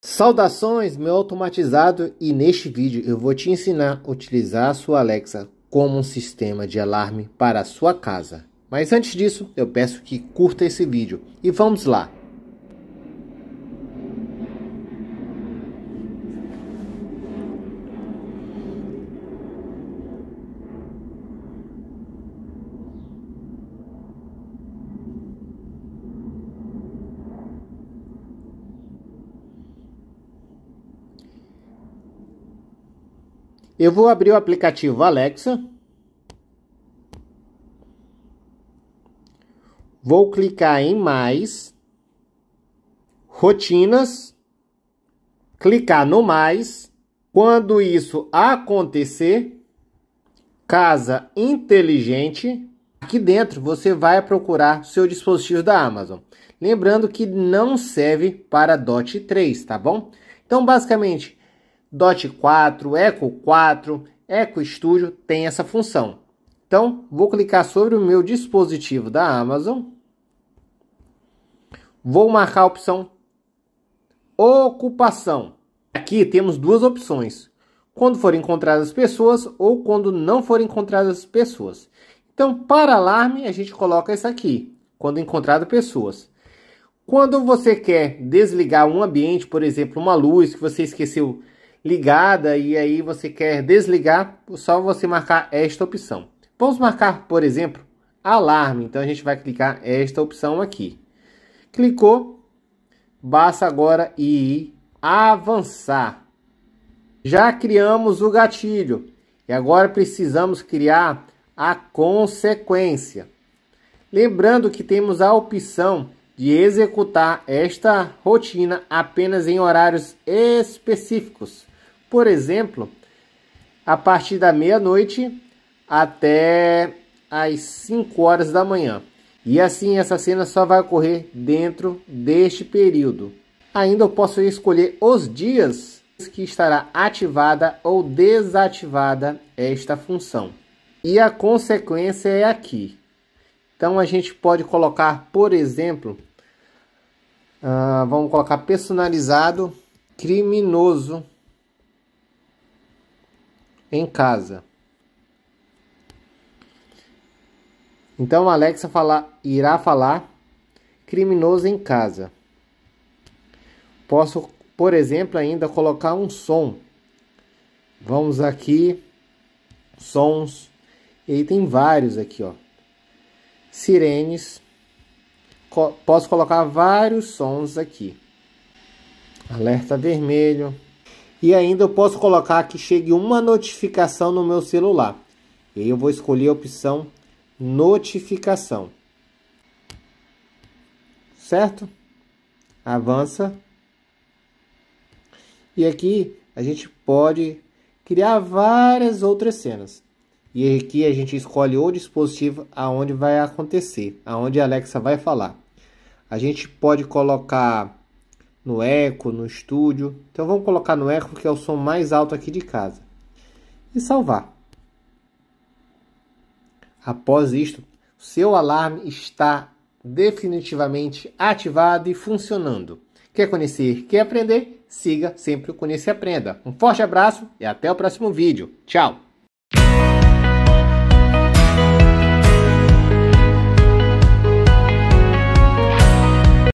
Saudações, meu automatizado, e neste vídeo eu vou te ensinar a utilizar a sua Alexa como um sistema de alarme para a sua casa. Mas antes disso, eu peço que curta esse vídeo e vamos lá. Eu vou abrir o aplicativo Alexa. Vou clicar em mais, rotinas, clicar no mais. Quando isso acontecer, casa inteligente, aqui dentro você vai procurar seu dispositivo da Amazon. Lembrando que não serve para DOT 3, tá bom? Então, basicamente, Dot 4, Echo 4, Echo Studio tem essa função. Então, vou clicar sobre o meu dispositivo da Amazon. Vou marcar a opção ocupação. Aqui temos duas opções: quando forem encontradas pessoas ou quando não forem encontradas pessoas. Então, para alarme, a gente coloca isso aqui, quando encontrada pessoas. Quando você quer desligar um ambiente, por exemplo, uma luz que você esqueceu ligada e aí você quer desligar, só você marcar esta opção. Vamos marcar, por exemplo, alarme. Então a gente vai clicar esta opção aqui. Clicou, basta agora ir avançar. Já criamos o gatilho e agora precisamos criar a consequência. Lembrando que temos a opção de executar esta rotina apenas em horários específicos. Por exemplo, a partir da meia-noite até as 5 horas da manhã. E assim essa cena só vai ocorrer dentro deste período. Ainda eu posso escolher os dias que estará ativada ou desativada esta função. E a consequência é aqui. Então a gente pode colocar, por exemplo, uh, vamos colocar personalizado, criminoso, em casa. Então Alexa fala, irá falar criminoso em casa. Posso, por exemplo, ainda colocar um som. Vamos aqui, sons. E tem vários aqui, ó. Sirenes. Co posso colocar vários sons aqui. Alerta vermelho. E ainda eu posso colocar que chegue uma notificação no meu celular. E aí eu vou escolher a opção notificação. Certo? Avança. E aqui a gente pode criar várias outras cenas. E aqui a gente escolhe o dispositivo aonde vai acontecer, aonde a Alexa vai falar. A gente pode colocar no eco, no estúdio. Então vamos colocar no eco, que é o som mais alto aqui de casa. E salvar. Após isto, seu alarme está definitivamente ativado e funcionando. Quer conhecer, quer aprender? Siga sempre o Conhecer Aprenda. Um forte abraço e até o próximo vídeo. Tchau!